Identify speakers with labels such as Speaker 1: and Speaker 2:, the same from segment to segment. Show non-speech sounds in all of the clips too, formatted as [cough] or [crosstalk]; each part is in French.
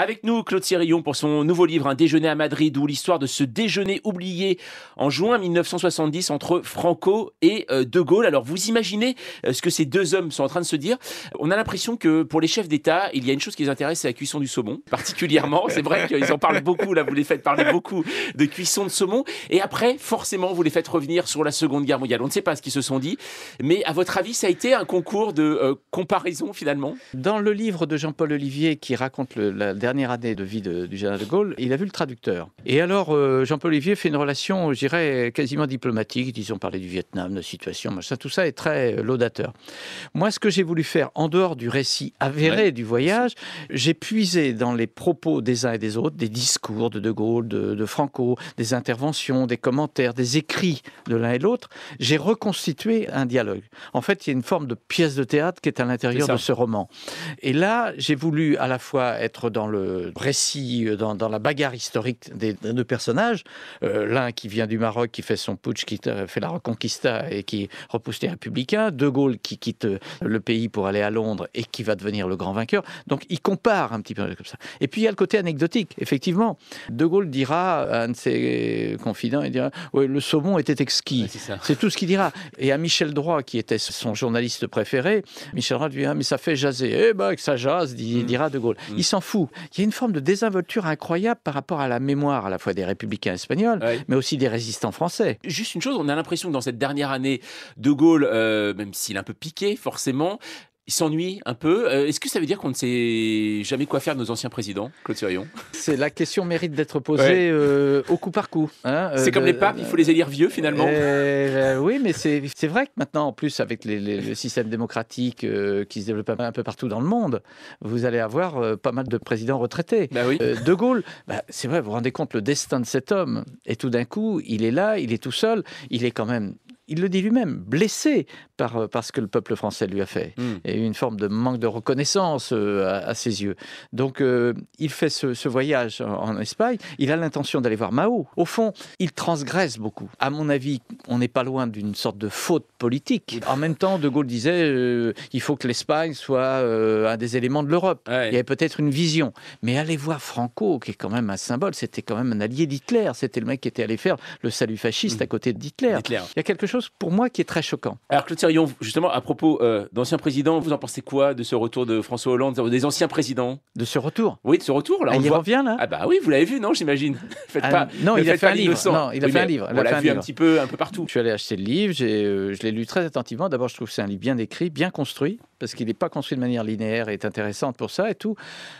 Speaker 1: Avec nous, Claude Sérillon pour son nouveau livre Un déjeuner à Madrid, où l'histoire de ce déjeuner oublié en juin 1970 entre Franco et euh, De Gaulle. Alors vous imaginez euh, ce que ces deux hommes sont en train de se dire. On a l'impression que pour les chefs d'État, il y a une chose qui les intéresse, c'est la cuisson du saumon, [laughs] particulièrement. C'est vrai qu'ils en parlent beaucoup, là vous les faites parler beaucoup de cuisson de saumon. Et après, forcément, vous les faites revenir sur la Seconde Guerre mondiale. On ne sait pas ce qu'ils se sont dit, mais à votre avis, ça a été un concours de euh, comparaison finalement Dans le livre de Jean-Paul
Speaker 2: Olivier qui raconte la dernière année de vie du général de Gaulle, il a vu le traducteur. Et alors, euh, Jean-Paul Olivier fait une relation, je dirais, quasiment diplomatique, ils ont parlé du Vietnam, de la situation, tout ça est très euh, laudateur. Moi, ce que j'ai voulu faire, en dehors du récit avéré du voyage, j'ai puisé dans les propos des uns et des autres, des discours de De Gaulle, de, de Franco, des interventions, des commentaires, des écrits de l'un et l'autre, j'ai reconstitué un dialogue. En fait, il y a une forme de pièce de théâtre qui est à l'intérieur de ce roman. Et là, j'ai voulu à la fois être dans le précis euh, dans, la bagarre historique des, deux personnages. Euh, l'un qui vient du Maroc, qui fait son putsch, qui euh, fait la reconquista et qui repousse les républicains. De Gaulle qui quitte le pays pour aller à Londres et qui va devenir le grand vainqueur. Donc il compare un petit peu comme ça. Et puis il y a le côté anecdotique, effectivement. De Gaulle dira à un de ses confidents, il dira le saumon était exquis. c'est tout ce qu'il dira. Et à Michel Droit, qui était son journaliste préféré, Michel Droit lui dit ah, mais ça fait jaser. Eh ben que ça jase, mm. dira De Gaulle. Mm. Il s'en fout il y a une forme de désinvolture incroyable par rapport à la mémoire à la fois des républicains espagnols, mais aussi des résistants français.
Speaker 1: Juste une chose, on a l'impression que dans cette dernière année, De Gaulle, euh, même s'il est un peu piqué, forcément, il s'ennuie un peu. Euh, est-ce que ça veut dire qu'on ne sait jamais quoi faire de nos anciens présidents, Claude Sirion
Speaker 2: C'est la question mérite d'être posée euh, au coup par coup.
Speaker 1: Hein, euh, c'est comme les papes, il faut les élire vieux finalement.
Speaker 2: Eh, oui, mais c'est vrai que maintenant, en plus, avec les, les, le système démocratique qui se développe un peu partout dans le monde, vous allez avoir pas mal de présidents retraités. Bah de Gaulle, bah, c'est vrai, vous vous rendez compte le destin de cet homme. Et tout d'un coup, il est là, il est tout seul. Il est quand même il le dit lui-même, blessé euh, par, ce que le peuple français lui a fait. Hmm. Et une forme de manque de reconnaissance euh, à, ses yeux. Donc euh, il fait ce, voyage en, Espagne, il a l'intention d'aller voir Mao. Au fond, il transgresse beaucoup. À mon avis, on n'est pas loin d'une sorte de faute politique. En même temps, De Gaulle disait, il faut que l'Espagne soit un des éléments de l'Europe. Il y avait peut-être une vision. Mais aller voir Franco, qui est quand même un symbole, c'était quand même un allié d'Hitler. C'était le mec qui était allé faire le salut fasciste hmm. à côté d'Hitler. Il y a quelque chose pour moi qui est très choquant.
Speaker 1: Alors Claude justement, à propos euh, d'anciens présidents, vous en pensez quoi de ce retour de François Hollande, des anciens présidents De ce retour Oui, de ce retour. Là, on ah, il revient là Ah bah oui, vous l'avez vu, non, j'imagine. [laughs] Ah, pas, non, il a fait un livre. il a fait un livre. On l'a vu un, un petit
Speaker 2: peu, un peu partout. Je suis allé acheter le livre, euh, je l'ai lu très attentivement. D'abord, je trouve que c'est un livre bien écrit, bien construit parce qu'il n'est pas construit de manière linéaire et est intéressante pour ça et tout.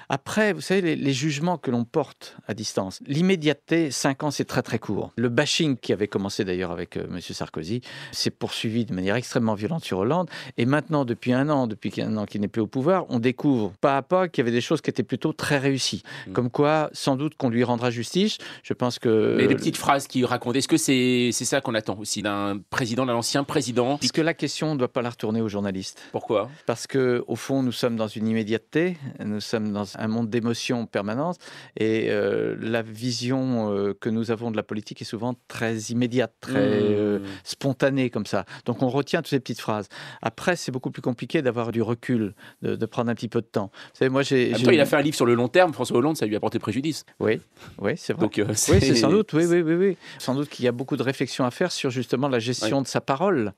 Speaker 2: Après, vous savez, les, jugements que l'on porte à distance, l'immédiateté, cinq ans, c'est très très court. Le bashing qui avait commencé d'ailleurs avec euh, Monsieur M. Sarkozy s'est poursuivi de manière extrêmement violente sur Hollande. Et maintenant, depuis un an, depuis un an qu'il n'est plus au pouvoir, on découvre pas à pas qu'il y avait des choses qui étaient plutôt très réussies. Mmh. Comme quoi, sans doute qu'on lui rendra justice. Je pense que. Mais les petites
Speaker 1: phrases qu'il raconte, est-ce que c'est ça qu'on attend aussi d'un président, d'un ancien président Parce que la question, ne doit pas la retourner aux journalistes. Pourquoi parce que au fond, nous sommes dans une immédiateté, nous sommes
Speaker 2: dans un monde d'émotions permanentes, et euh, la vision euh, que nous avons de la politique est souvent très immédiate, très mmh. euh, spontanée comme ça. Donc on retient toutes ces petites phrases. Après, c'est beaucoup plus compliqué d'avoir du recul, de, prendre un petit peu de temps. Vous savez, moi, j'ai, il a fait un livre
Speaker 1: sur le long terme. François Hollande, ça lui a porté préjudice. Oui, oui, c'est vrai. oui, c'est sans doute. Oui, oui,
Speaker 2: oui, Sans doute qu'il y a beaucoup de réflexions à faire sur justement la gestion de sa parole,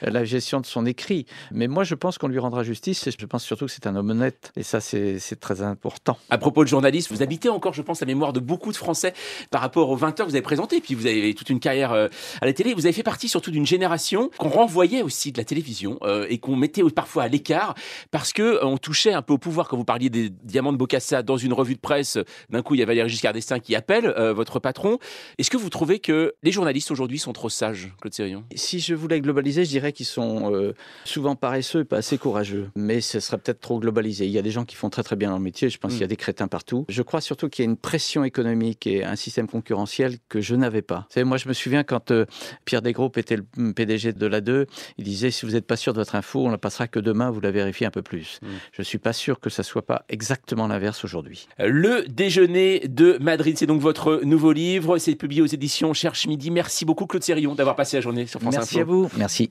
Speaker 2: la gestion de son écrit. Mais moi, je pense qu'on lui rend à justice. Et je pense surtout que c'est un homme honnête. Et ça, c'est très
Speaker 1: important. À propos de journaliste, vous habitez encore, je pense, la mémoire de beaucoup de Français par rapport aux 20 heures que vous avez présentées. Puis vous avez toute une carrière euh, à la télé. Vous avez fait partie surtout d'une génération qu'on renvoyait aussi de la télévision euh, et qu'on mettait parfois à l'écart parce que euh, on touchait un peu au pouvoir. Quand vous parliez des diamants de Bocassa dans une revue de presse, d'un coup, il y a Valéry Giscard d'Estaing qui appelle votre patron. Est-ce que vous trouvez que les journalistes aujourd'hui sont trop sages, Claude Sérion
Speaker 2: Si je voulais globaliser, je dirais qu'ils sont souvent paresseux et pas assez courageux mais ce serait peut-être trop globalisé. Il y a des gens qui font très très bien leur métier, je pense mm. qu'il y a des crétins partout. Je crois surtout qu'il y a une pression économique et un système concurrentiel que je n'avais pas. Vous savez, moi je me souviens quand euh, Pierre Desgroupes était le mm, PDG de la 2, il disait si vous n'êtes pas sûr de votre info, on la passera que demain, vous la vérifiez un peu plus. Mm. Je ne suis pas sûr que ça soit pas exactement l'inverse aujourd'hui.
Speaker 1: Euh, le déjeuner de Madrid, c'est donc votre nouveau livre, c'est publié aux éditions Cherche Midi. Merci beaucoup Claude Sérion d'avoir passé la journée sur France Merci à vous.
Speaker 2: Merci.